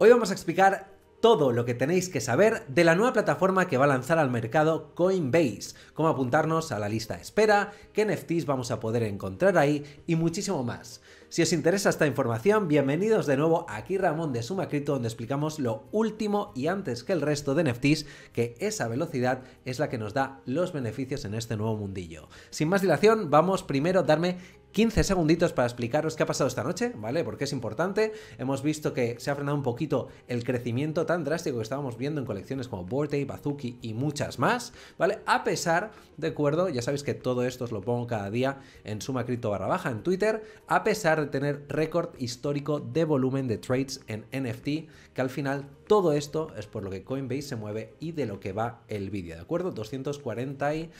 Hoy vamos a explicar todo lo que tenéis que saber de la nueva plataforma que va a lanzar al mercado Coinbase, cómo apuntarnos a la lista espera, qué NFTs vamos a poder encontrar ahí y muchísimo más. Si os interesa esta información, bienvenidos de nuevo aquí Ramón de Suma donde explicamos lo último y antes que el resto de NFTs, que esa velocidad es la que nos da los beneficios en este nuevo mundillo. Sin más dilación, vamos primero a darme 15 segunditos para explicaros qué ha pasado esta noche, ¿vale? Porque es importante. Hemos visto que se ha frenado un poquito el crecimiento tan drástico que estábamos viendo en colecciones como Borte, Bazuki y muchas más, ¿vale? A pesar, de acuerdo, ya sabéis que todo esto os lo pongo cada día en suma cripto barra baja en Twitter, a pesar de tener récord histórico de volumen de trades en NFT, que al final todo esto es por lo que Coinbase se mueve y de lo que va el vídeo, ¿de acuerdo? 240 y...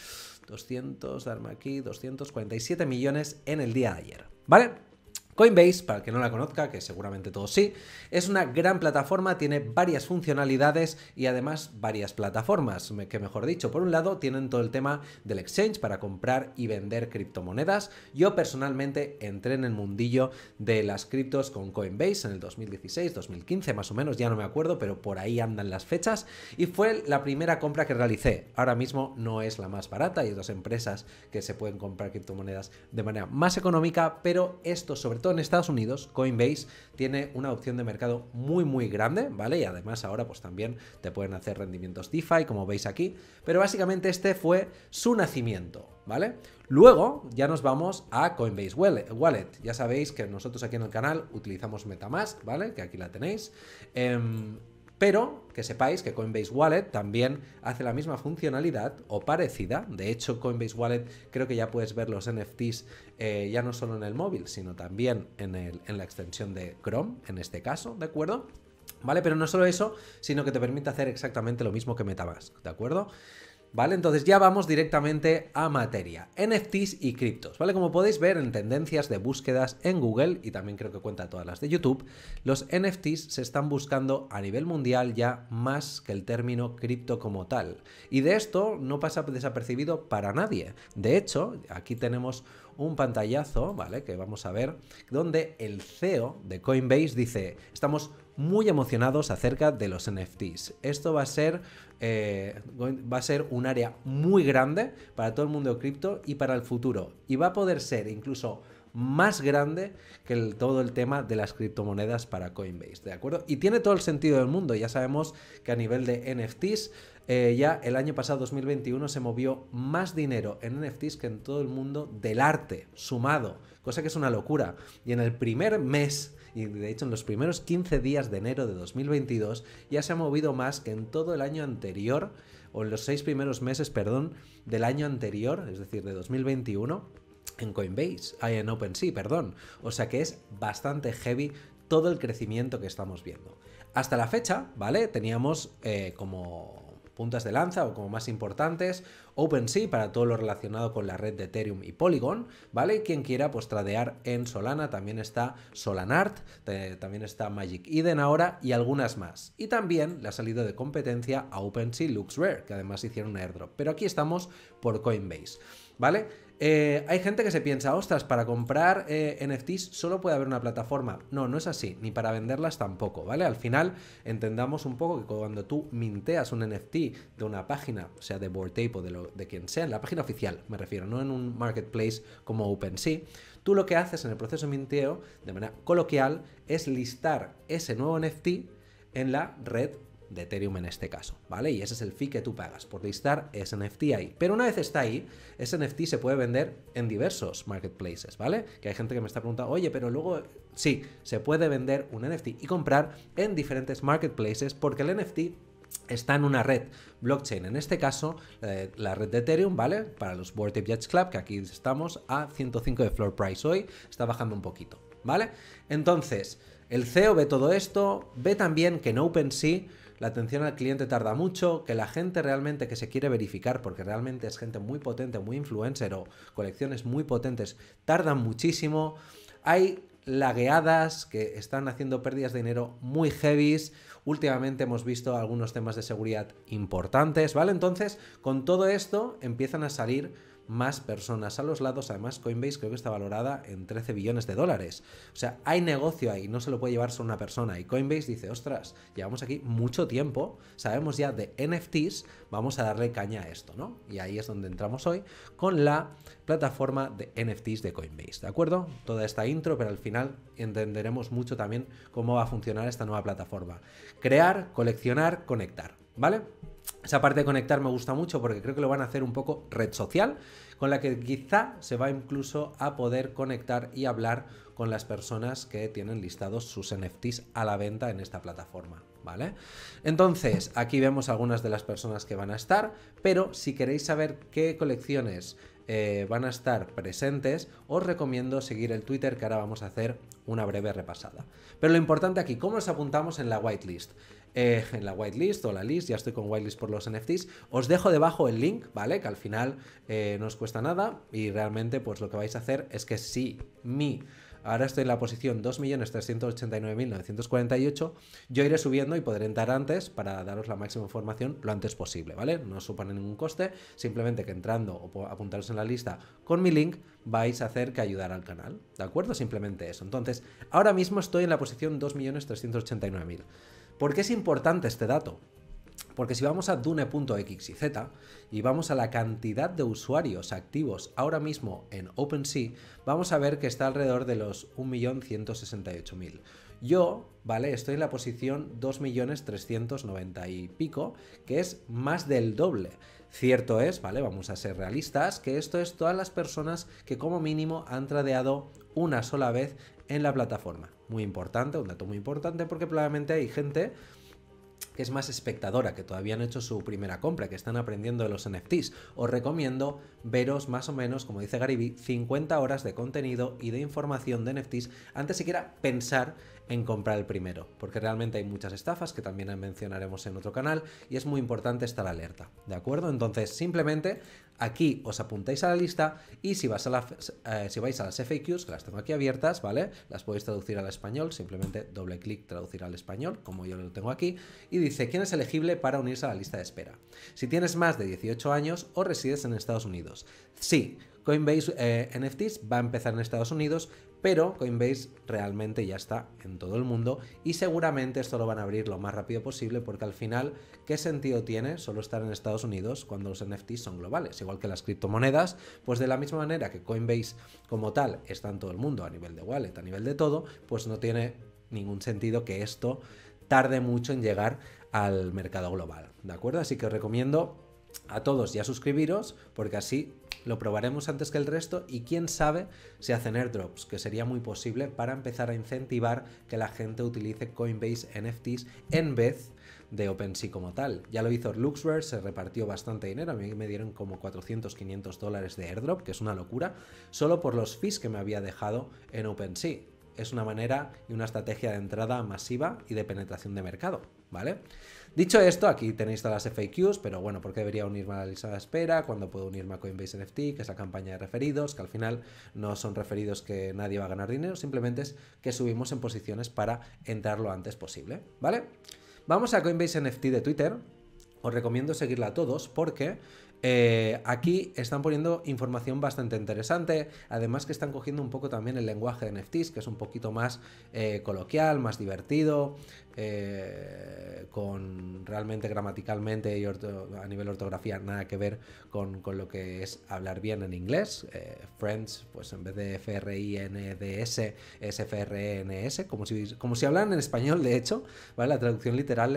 200, darme aquí, 247 millones en el día de ayer. ¿Vale? Coinbase, para el que no la conozca, que seguramente todos sí, es una gran plataforma, tiene varias funcionalidades y además varias plataformas, que mejor dicho, por un lado tienen todo el tema del exchange para comprar y vender criptomonedas. Yo personalmente entré en el mundillo de las criptos con Coinbase en el 2016, 2015 más o menos, ya no me acuerdo, pero por ahí andan las fechas y fue la primera compra que realicé. Ahora mismo no es la más barata, hay otras empresas que se pueden comprar criptomonedas de manera más económica, pero esto sobre todo en Estados Unidos Coinbase tiene una opción de mercado muy muy grande, ¿vale? Y además ahora pues también te pueden hacer rendimientos DeFi, como veis aquí. Pero básicamente este fue su nacimiento, ¿vale? Luego ya nos vamos a Coinbase Wallet. Ya sabéis que nosotros aquí en el canal utilizamos Metamask, ¿vale? Que aquí la tenéis. Em, pero que sepáis que Coinbase Wallet también hace la misma funcionalidad o parecida. De hecho, Coinbase Wallet creo que ya puedes ver los NFTs eh, ya no solo en el móvil, sino también en, en la extensión de Chrome, en este caso, ¿de acuerdo? ¿Vale? Pero no solo eso, sino que te permite hacer exactamente lo mismo que MetaMask, ¿de acuerdo? ¿Vale? Entonces ya vamos directamente a materia, NFTs y criptos, ¿vale? Como podéis ver en tendencias de búsquedas en Google y también creo que cuenta todas las de YouTube, los NFTs se están buscando a nivel mundial ya más que el término cripto como tal. Y de esto no pasa desapercibido para nadie. De hecho, aquí tenemos un pantallazo, ¿vale? Que vamos a ver, donde el CEO de Coinbase dice, estamos muy emocionados acerca de los NFTs. Esto va a ser eh, va a ser un área muy grande para todo el mundo de cripto y para el futuro. Y va a poder ser incluso más grande que el, todo el tema de las criptomonedas para Coinbase, ¿de acuerdo? Y tiene todo el sentido del mundo. Ya sabemos que a nivel de NFTs, eh, ya el año pasado, 2021, se movió más dinero en NFTs que en todo el mundo del arte, sumado, cosa que es una locura. Y en el primer mes y de hecho en los primeros 15 días de enero de 2022 ya se ha movido más que en todo el año anterior, o en los seis primeros meses, perdón, del año anterior, es decir, de 2021 en Coinbase, en OpenSea, perdón. O sea que es bastante heavy todo el crecimiento que estamos viendo. Hasta la fecha, ¿vale? Teníamos eh, como puntas de lanza o como más importantes, OpenSea para todo lo relacionado con la red de Ethereum y Polygon, ¿vale? quien quiera pues tradear en Solana, también está Solanart, también está Magic Eden ahora y algunas más. Y también le ha salido de competencia a OpenSea Rare, que además hicieron un airdrop. Pero aquí estamos por Coinbase, ¿vale? Eh, hay gente que se piensa, ostras, para comprar eh, NFTs solo puede haber una plataforma. No, no es así, ni para venderlas tampoco, ¿vale? Al final entendamos un poco que cuando tú minteas un NFT de una página, o sea, de Wordtape o de, de quien sea, en la página oficial me refiero, no en un marketplace como OpenSea, tú lo que haces en el proceso de minteo, de manera coloquial, es listar ese nuevo NFT en la red de Ethereum en este caso, ¿vale? Y ese es el fee que tú pagas por listar ese NFT ahí. Pero una vez está ahí, ese NFT se puede vender en diversos marketplaces, ¿vale? Que hay gente que me está preguntando, oye, pero luego sí, se puede vender un NFT y comprar en diferentes marketplaces porque el NFT está en una red blockchain, en este caso eh, la red de Ethereum, ¿vale? Para los World Ape Judge Club, que aquí estamos a 105 de floor price hoy, está bajando un poquito, ¿vale? Entonces, el CEO ve todo esto, ve también que en OpenSea la atención al cliente tarda mucho, que la gente realmente que se quiere verificar, porque realmente es gente muy potente, muy influencer o colecciones muy potentes, tardan muchísimo. Hay lagueadas que están haciendo pérdidas de dinero muy heavies. Últimamente hemos visto algunos temas de seguridad importantes, ¿vale? Entonces, con todo esto empiezan a salir más personas a los lados. Además, Coinbase creo que está valorada en 13 billones de dólares. O sea, hay negocio ahí, no se lo puede llevar solo una persona. Y Coinbase dice, ostras, llevamos aquí mucho tiempo, sabemos ya de NFTs, vamos a darle caña a esto, ¿no? Y ahí es donde entramos hoy con la plataforma de NFTs de Coinbase, ¿de acuerdo? Toda esta intro, pero al final entenderemos mucho también cómo va a funcionar esta nueva plataforma. Crear, coleccionar, conectar. ¿vale? Esa parte de conectar me gusta mucho porque creo que lo van a hacer un poco red social, con la que quizá se va incluso a poder conectar y hablar con las personas que tienen listados sus NFTs a la venta en esta plataforma, ¿vale? Entonces, aquí vemos algunas de las personas que van a estar, pero si queréis saber qué colecciones eh, van a estar presentes, os recomiendo seguir el Twitter que ahora vamos a hacer una breve repasada. Pero lo importante aquí, ¿cómo nos apuntamos en la whitelist? Eh, en la whitelist o la list, ya estoy con whitelist por los NFTs. Os dejo debajo el link, ¿vale? Que al final eh, no os cuesta nada y realmente pues lo que vais a hacer es que si mi... Ahora estoy en la posición 2.389.948. Yo iré subiendo y podré entrar antes para daros la máxima información lo antes posible, ¿vale? No supone ningún coste, simplemente que entrando o apuntaros en la lista con mi link vais a hacer que ayudar al canal, ¿de acuerdo? Simplemente eso. Entonces, ahora mismo estoy en la posición 2.389.000. ¿Por qué es importante este dato? Porque si vamos a Dune.xyz y vamos a la cantidad de usuarios activos ahora mismo en OpenSea, vamos a ver que está alrededor de los 1.168.000. Yo, ¿vale? Estoy en la posición 2.390 y pico, que es más del doble. Cierto es, ¿vale? Vamos a ser realistas, que esto es todas las personas que como mínimo han tradeado una sola vez en la plataforma muy importante, un dato muy importante, porque probablemente hay gente que es más espectadora, que todavía han hecho su primera compra, que están aprendiendo de los NFTs. Os recomiendo veros más o menos, como dice Garibí, 50 horas de contenido y de información de NFTs antes siquiera pensar en comprar el primero, porque realmente hay muchas estafas que también mencionaremos en otro canal y es muy importante estar alerta, ¿de acuerdo? Entonces simplemente aquí os apuntáis a la lista y si, vas a eh, si vais a las FAQs, que las tengo aquí abiertas, ¿vale? Las podéis traducir al español, simplemente doble clic traducir al español, como yo lo tengo aquí, y dice quién es elegible para unirse a la lista de espera. Si tienes más de 18 años o resides en Estados Unidos. Sí, Coinbase eh, NFTs va a empezar en Estados Unidos, pero Coinbase realmente ya está en todo el mundo y seguramente esto lo van a abrir lo más rápido posible porque al final, ¿qué sentido tiene solo estar en Estados Unidos cuando los NFTs son globales? Igual que las criptomonedas, pues de la misma manera que Coinbase como tal está en todo el mundo a nivel de wallet, a nivel de todo, pues no tiene ningún sentido que esto tarde mucho en llegar al mercado global, ¿de acuerdo? Así que os recomiendo a todos ya suscribiros porque así lo probaremos antes que el resto y quién sabe si hacen airdrops, que sería muy posible para empezar a incentivar que la gente utilice Coinbase NFTs en vez de OpenSea como tal. Ya lo hizo Luxware, se repartió bastante dinero, a mí me dieron como 400, 500 dólares de airdrop, que es una locura, solo por los fees que me había dejado en OpenSea es una manera y una estrategia de entrada masiva y de penetración de mercado, ¿vale? Dicho esto, aquí tenéis todas las FAQs, pero bueno, ¿por qué debería unirme a la lista de espera? ¿Cuándo puedo unirme a Coinbase NFT? Que es la campaña de referidos, que al final no son referidos que nadie va a ganar dinero, simplemente es que subimos en posiciones para entrar lo antes posible, ¿vale? Vamos a Coinbase NFT de Twitter. Os recomiendo seguirla a todos porque eh, aquí están poniendo información bastante interesante, además que están cogiendo un poco también el lenguaje de NFTs, que es un poquito más eh, coloquial, más divertido, eh, con realmente gramaticalmente y a nivel ortografía nada que ver con, lo que es hablar bien en inglés. Friends, pues en vez de F-R-I-N-D-S, es f r e n s como si, como si en español, de hecho, ¿vale? la traducción literal,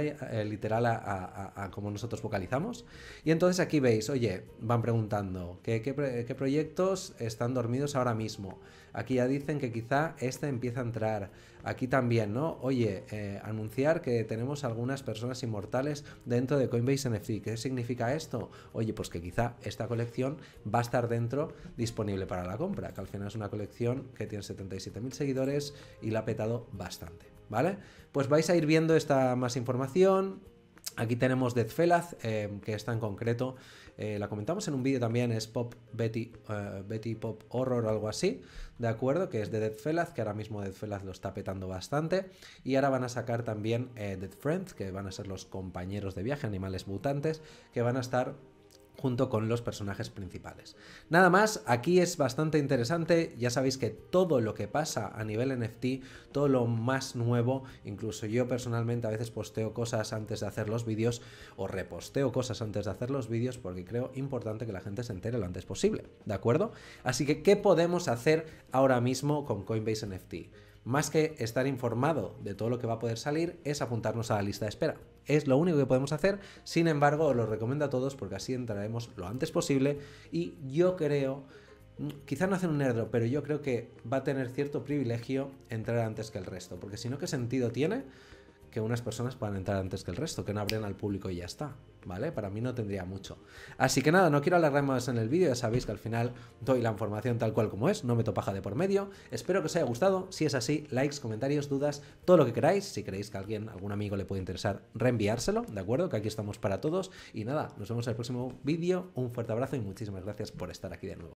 literal a como nosotros vocalizamos. Y entonces aquí veis, oye, van preguntando, ¿qué, qué, proyectos están dormidos ahora mismo? Aquí ya dicen que quizá este empieza a entrar. Aquí también, ¿no? Oye, eh, anunciar que tenemos algunas personas inmortales dentro de Coinbase NFT. ¿Qué significa esto? Oye, pues que quizá esta colección va a estar dentro disponible para la compra, que al final es una colección que tiene 77.000 seguidores y la ha petado bastante, ¿vale? Pues vais a ir viendo esta más información, Aquí tenemos Death Felaz, eh, que está en concreto, eh, la comentamos en un vídeo también, es Pop Betty, eh, Betty Pop Horror o algo así, ¿de acuerdo? Que es de Death Felaz, que ahora mismo Death Felaz lo está petando bastante. Y ahora van a sacar también eh, Death Friends, que van a ser los compañeros de viaje, animales mutantes, que van a estar junto con los personajes principales. Nada más, aquí es bastante interesante, ya sabéis que todo lo que pasa a nivel NFT, todo lo más nuevo, incluso yo personalmente a veces posteo cosas antes de hacer los vídeos o reposteo cosas antes de hacer los vídeos porque creo importante que la gente se entere lo antes posible, ¿de acuerdo? Así que, ¿qué podemos hacer ahora mismo con Coinbase NFT? más que estar informado de todo lo que va a poder salir, es apuntarnos a la lista de espera. Es lo único que podemos hacer, sin embargo, os lo recomiendo a todos porque así entraremos lo antes posible y yo creo, mm, quizá no hacen un nerdro, pero yo creo que va a tener cierto privilegio entrar antes que el resto, porque si no, ¿qué sentido tiene que unas personas puedan entrar antes que el resto, que no abren al público y ya está? ¿vale? Para mí no tendría mucho. Así que nada, no quiero alargar más en el vídeo, ya sabéis que al final doy la información tal cual como es, no me topaja de por medio. Espero que os haya gustado, si es así, likes, comentarios, dudas, todo lo que queráis. Si creéis que a alguien, algún amigo le puede interesar, reenviárselo, ¿de acuerdo? Que aquí estamos para todos. Y nada, nos vemos en el próximo vídeo, un fuerte abrazo y muchísimas gracias por estar aquí de nuevo.